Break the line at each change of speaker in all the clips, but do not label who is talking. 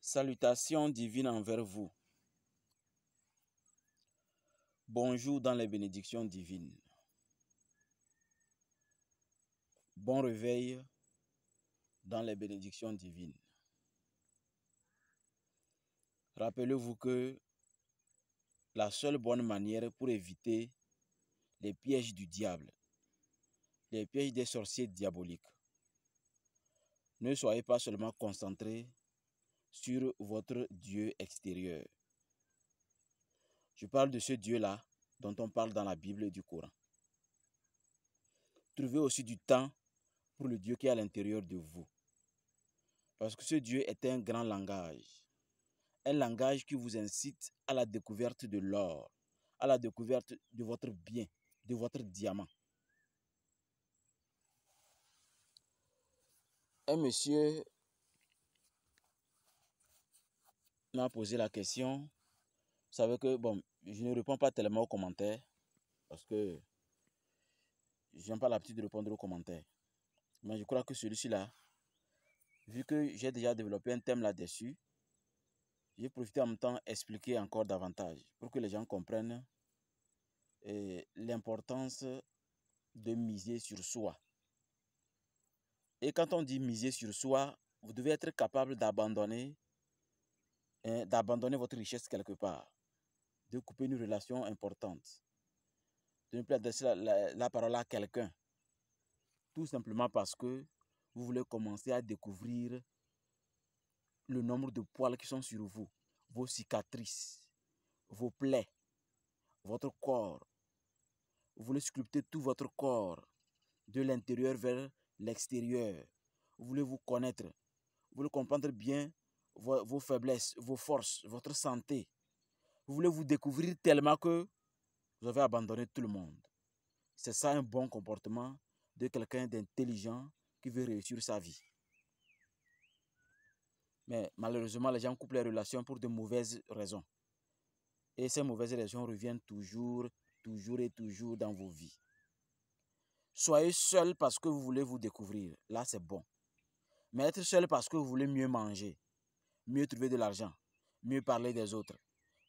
salutations divines envers vous. Bonjour dans les bénédictions divines. Bon réveil dans les bénédictions divines. Rappelez-vous que la seule bonne manière pour éviter les pièges du diable, les pièges des sorciers diaboliques, ne soyez pas seulement concentrés sur votre Dieu extérieur. Je parle de ce Dieu-là dont on parle dans la Bible et du Coran. Trouvez aussi du temps pour le Dieu qui est à l'intérieur de vous. Parce que ce Dieu est un grand langage. Un langage qui vous incite à la découverte de l'or, à la découverte de votre bien, de votre diamant. Un monsieur m'a posé la question. Vous savez que, bon, je ne réponds pas tellement aux commentaires parce que je n'ai pas l'habitude de répondre aux commentaires. Mais je crois que celui-ci-là, vu que j'ai déjà développé un thème là-dessus, j'ai profité en même temps d'expliquer encore davantage pour que les gens comprennent eh, l'importance de miser sur soi. Et quand on dit miser sur soi, vous devez être capable d'abandonner hein, d'abandonner votre richesse quelque part, de couper une relation importante, de ne plus adresser la, la parole à quelqu'un, tout simplement parce que vous voulez commencer à découvrir le nombre de poils qui sont sur vous, vos cicatrices, vos plaies, votre corps. Vous voulez sculpter tout votre corps, de l'intérieur vers l'extérieur. Vous voulez vous connaître. Vous voulez comprendre bien vos, faiblesses, vos forces, votre santé. Vous voulez vous découvrir tellement que vous avez abandonné tout le monde. C'est ça un bon comportement de quelqu'un d'intelligent qui veut réussir sa vie. Mais malheureusement, les gens coupent les relations pour de mauvaises raisons. Et ces mauvaises raisons reviennent toujours, toujours et toujours dans vos vies. Soyez seul parce que vous voulez vous découvrir. Là, c'est bon. Mais être seul parce que vous voulez mieux manger, mieux trouver de l'argent, mieux parler des autres,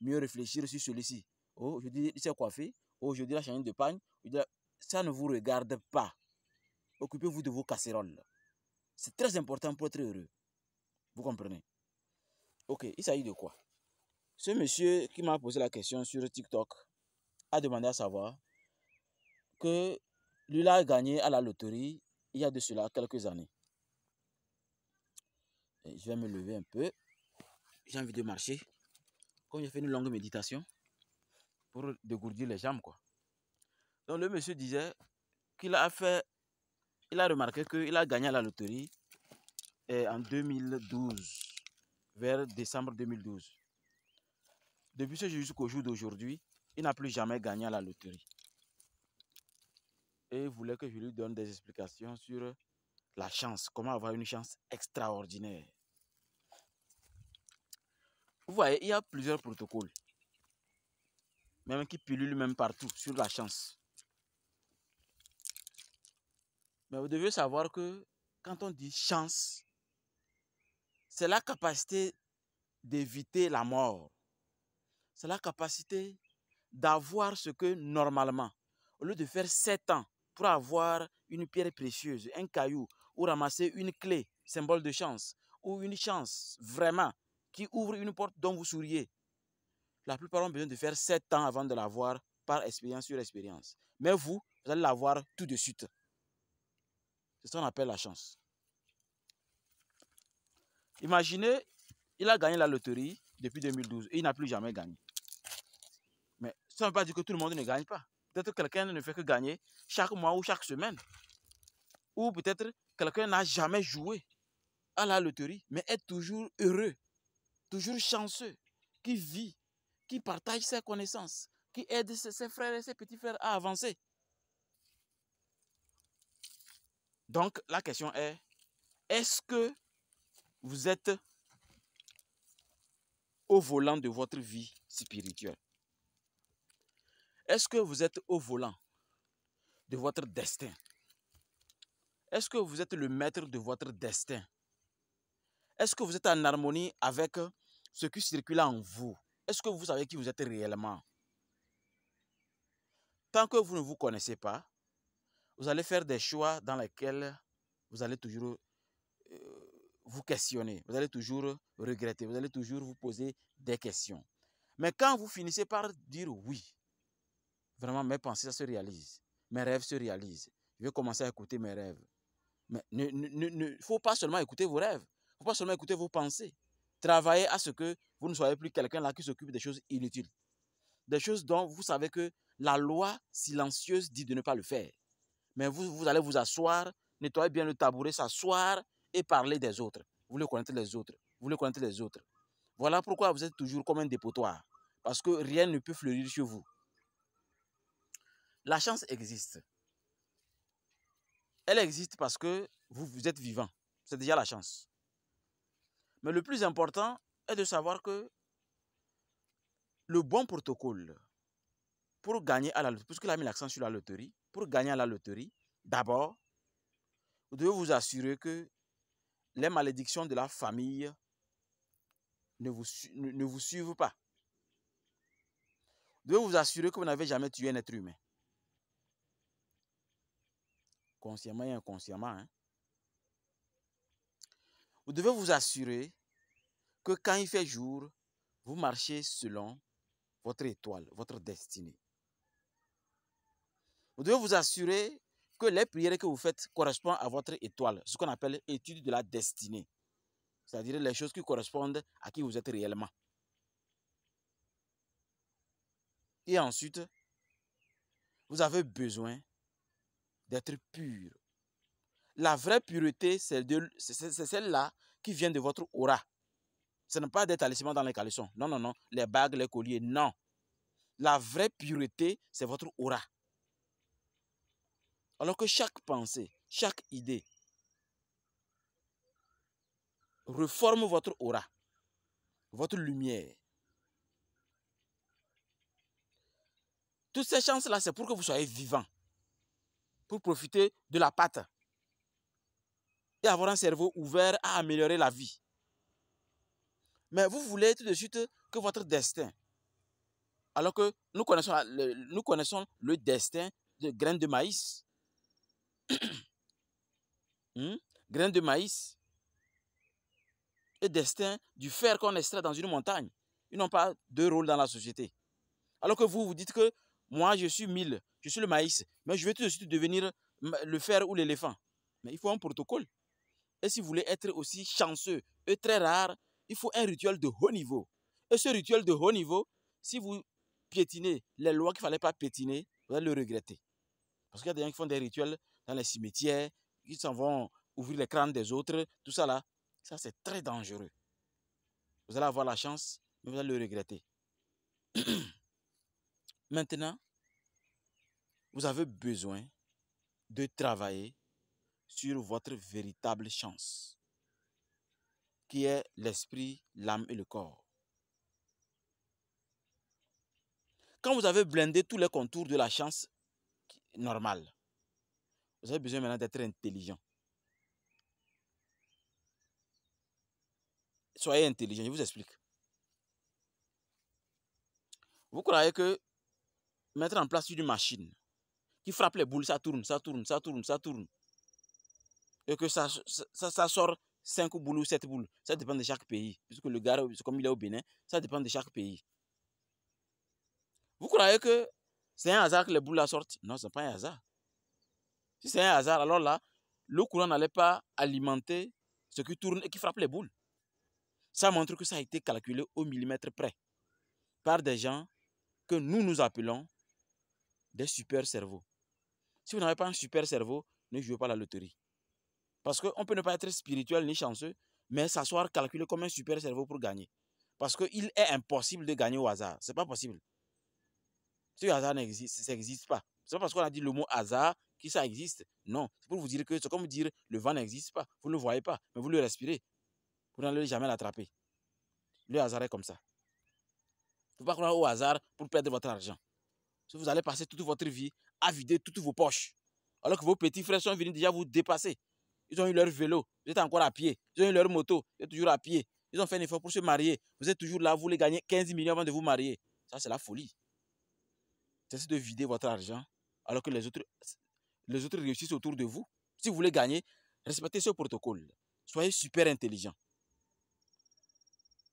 mieux réfléchir sur celui-ci. Oh, dis, il s'est coiffé. Oh, je dis, la chaîne de pagne. Ça ne vous regarde pas. Occupez-vous de vos casseroles. C'est très important pour être heureux. Vous comprenez Ok, il s'agit de quoi Ce monsieur qui m'a posé la question sur TikTok a demandé à savoir que Lula a gagné à la loterie il y a de cela quelques années. je vais me lever un peu. J'ai envie de marcher. Comme j'ai fait une longue méditation pour dégourdir les jambes, quoi. Donc le monsieur disait qu'il a fait, il a remarqué qu'il a gagné à la loterie en 2012, vers décembre 2012. Depuis ce jour jusqu'au jour d'aujourd'hui, il n'a plus jamais gagné à la loterie et voulait que je lui donne des explications sur la chance, comment avoir une chance extraordinaire. Vous voyez, il y a plusieurs protocoles, même qui pilulent même partout sur la chance. Mais vous devez savoir que quand on dit chance, c'est la capacité d'éviter la mort. C'est la capacité d'avoir ce que normalement, au lieu de faire 7 ans, pour avoir une pierre précieuse, un caillou, ou ramasser une clé, symbole de chance, ou une chance vraiment qui ouvre une porte dont vous souriez. La plupart ont besoin de faire sept ans avant de l'avoir par expérience sur expérience. Mais vous, vous allez l'avoir tout de suite. C'est ce qu'on appelle la chance. Imaginez, il a gagné la loterie depuis 2012 et il n'a plus jamais gagné. Mais ça ne veut pas dire que tout le monde ne gagne pas. Peut-être quelqu'un ne fait que gagner chaque mois ou chaque semaine. Ou peut-être quelqu'un n'a jamais joué à la loterie, mais est toujours heureux, toujours chanceux, qui vit, qui partage ses connaissances, qui aide ses frères et ses petits frères à avancer. Donc la question est, est-ce que vous êtes au volant de votre vie spirituelle est-ce que vous êtes au volant de votre destin Est-ce que vous êtes le maître de votre destin Est-ce que vous êtes en harmonie avec ce qui circule en vous Est-ce que vous savez qui vous êtes réellement Tant que vous ne vous connaissez pas, vous allez faire des choix dans lesquels vous allez toujours euh, vous questionner, vous allez toujours regretter, vous allez toujours vous poser des questions. Mais quand vous finissez par dire oui, Vraiment, mes pensées, ça se réalise. Mes rêves se réalisent. Je vais commencer à écouter mes rêves. Mais il ne, faut pas seulement écouter vos rêves. Il ne faut pas seulement écouter vos pensées. Travaillez à ce que vous ne soyez plus quelqu'un là qui s'occupe des choses inutiles. Des choses dont vous savez que la loi silencieuse dit de ne pas le faire. Mais vous, vous allez vous asseoir, nettoyer bien le tabouret, s'asseoir et parler des autres. Vous voulez connaître les autres. Vous voulez connaître les autres. Voilà pourquoi vous êtes toujours comme un dépotoir. Parce que rien ne peut fleurir chez vous. La chance existe. Elle existe parce que vous, êtes vivant. C'est déjà la chance. Mais le plus important est de savoir que le bon protocole pour gagner à la loterie, puisqu'il a mis l'accent sur la loterie, pour gagner à la loterie, d'abord, vous devez vous assurer que les malédictions de la famille ne vous, ne vous suivent pas. Vous devez vous assurer que vous n'avez jamais tué un être humain consciemment et inconsciemment. Hein. Vous devez vous assurer que quand il fait jour, vous marchez selon votre étoile, votre destinée. Vous devez vous assurer que les prières que vous faites correspondent à votre étoile, ce qu'on appelle étude de la destinée, c'est-à-dire les choses qui correspondent à qui vous êtes réellement. Et ensuite, vous avez besoin d'être pur. La vraie pureté, c'est celle-là qui vient de votre aura. Ce n'est pas des talismans dans les caleçons. Non, non, non. Les bagues, les colliers, non. La vraie pureté, c'est votre aura. Alors que chaque pensée, chaque idée reforme votre aura, votre lumière. Toutes ces chances-là, c'est pour que vous soyez vivant pour profiter de la pâte et avoir un cerveau ouvert à améliorer la vie. Mais vous voulez tout de suite que votre destin, alors que nous connaissons, le, nous connaissons le destin de graines de maïs. Hmm? Graines de maïs. Et destin du fer qu'on extrait dans une montagne. Ils n'ont pas de rôle dans la société. Alors que vous, vous dites que moi, je suis mille, je suis le maïs, mais je vais tout de suite devenir le fer ou l'éléphant. Mais il faut un protocole. Et si vous voulez être aussi chanceux et très rare, il faut un rituel de haut niveau. Et ce rituel de haut niveau, si vous piétinez les lois qu'il ne fallait pas piétiner, vous allez le regretter. Parce qu'il y a des gens qui font des rituels dans les cimetières, ils s'en vont ouvrir les crânes des autres, tout ça là. Ça, c'est très dangereux. Vous allez avoir la chance, mais vous allez le regretter. Maintenant, vous avez besoin de travailler sur votre véritable chance, qui est l'esprit, l'âme et le corps. Quand vous avez blindé tous les contours de la chance normale, vous avez besoin maintenant d'être intelligent. Soyez intelligent, je vous explique. Vous croyez que mettre en place une machine qui frappe les boules, ça tourne, ça tourne, ça tourne, ça tourne. Et que ça, ça, sort 5 boules ou 7 boules. Ça dépend de chaque pays. Puisque le gars, comme il est au Bénin, ça dépend de chaque pays. Vous croyez que c'est un hasard que les boules sortent Non, ce n'est pas un hasard. Si c'est un hasard, alors là, le courant n'allait pas alimenter ce qui tourne et qui frappe les boules. Ça montre que ça a été calculé au millimètre près par des gens que nous nous appelons des super cerveaux. Si vous n'avez pas un super cerveau, ne jouez pas la loterie. Parce qu'on peut ne pas être spirituel ni chanceux, mais s'asseoir calculer comme un super cerveau pour gagner. Parce qu'il est impossible de gagner au hasard. Ce n'est pas possible. Ce hasard n'existe, n'existe pas. Ce n'est pas parce qu'on a dit le mot hasard que ça existe. Non, c'est pour vous dire que c'est comme dire le vent n'existe pas. Vous ne le voyez pas, mais vous le respirez. Vous n'allez jamais l'attraper. Le hasard est comme ça. Il ne faut pas croire au hasard pour perdre votre argent vous allez passer toute votre vie à vider toutes vos poches. Alors que vos petits frères sont venus déjà vous dépasser. Ils ont eu leur vélo, vous êtes encore à pied. Ils ont eu leur moto, vous êtes toujours à pied. Ils ont fait un effort pour se marier. Vous êtes toujours là, vous voulez gagner 15 millions avant de vous marier. Ça, c'est la folie. Cessez de vider votre argent alors que les autres, les autres réussissent autour de vous. Si vous voulez gagner, respectez ce protocole. Soyez super intelligent.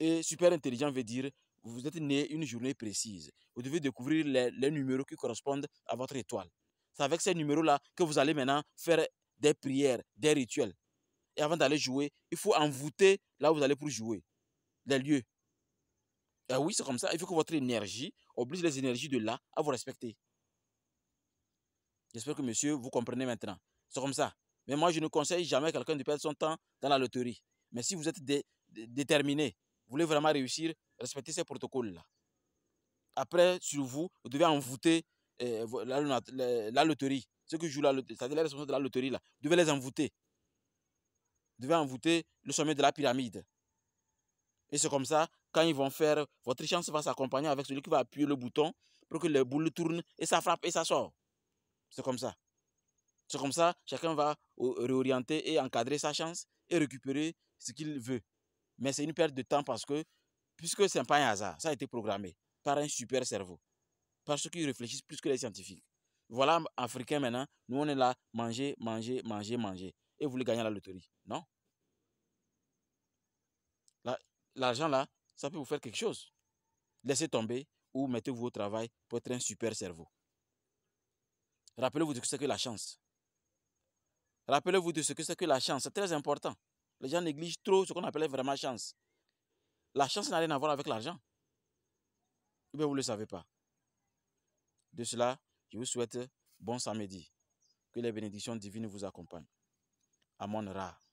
Et super intelligent veut dire vous êtes né une journée précise. Vous devez découvrir les, numéros qui correspondent à votre étoile. C'est avec ces numéros-là que vous allez maintenant faire des prières, des rituels. Et avant d'aller jouer, il faut envoûter là où vous allez pour jouer, les lieux. Et ah oui, c'est comme ça. Il faut que votre énergie oblige les énergies de là à vous respecter. J'espère que monsieur, vous comprenez maintenant. C'est comme ça. Mais moi, je ne conseille jamais à quelqu'un de perdre son temps dans la loterie. Mais si vous êtes déterminé, voulez vraiment réussir, respectez ces protocoles-là. Après, sur vous, vous devez envoûter euh, la, loterie. Ceux qui jouent la loterie, c'est-à-dire les responsables de la loterie, là, vous devez les envoûter. Vous devez envoûter le sommet de la pyramide. Et c'est comme ça, quand ils vont faire, votre chance va s'accompagner avec celui qui va appuyer le bouton pour que les boules tournent et ça frappe et ça sort. C'est comme ça. C'est comme ça, chacun va réorienter et encadrer sa chance et récupérer ce qu'il veut. Mais c'est une perte de temps parce que, puisque ce n'est pas un hasard, ça a été programmé par un super cerveau, parce qu'ils réfléchissent plus que les scientifiques. Voilà, Africains maintenant, nous on est là, manger, manger, manger, manger. Et vous voulez gagner la loterie. Non. L'argent là, ça peut vous faire quelque chose. Laissez tomber ou mettez-vous au travail pour être un super cerveau. Rappelez-vous de ce que c'est que la chance. Rappelez-vous de ce que c'est que la chance. C'est très important. Les gens négligent trop ce qu'on appelait vraiment chance. La chance n'a rien à voir avec l'argent. Mais eh vous ne le savez pas. De cela, je vous souhaite bon samedi. Que les bénédictions divines vous accompagnent. Amon Ra.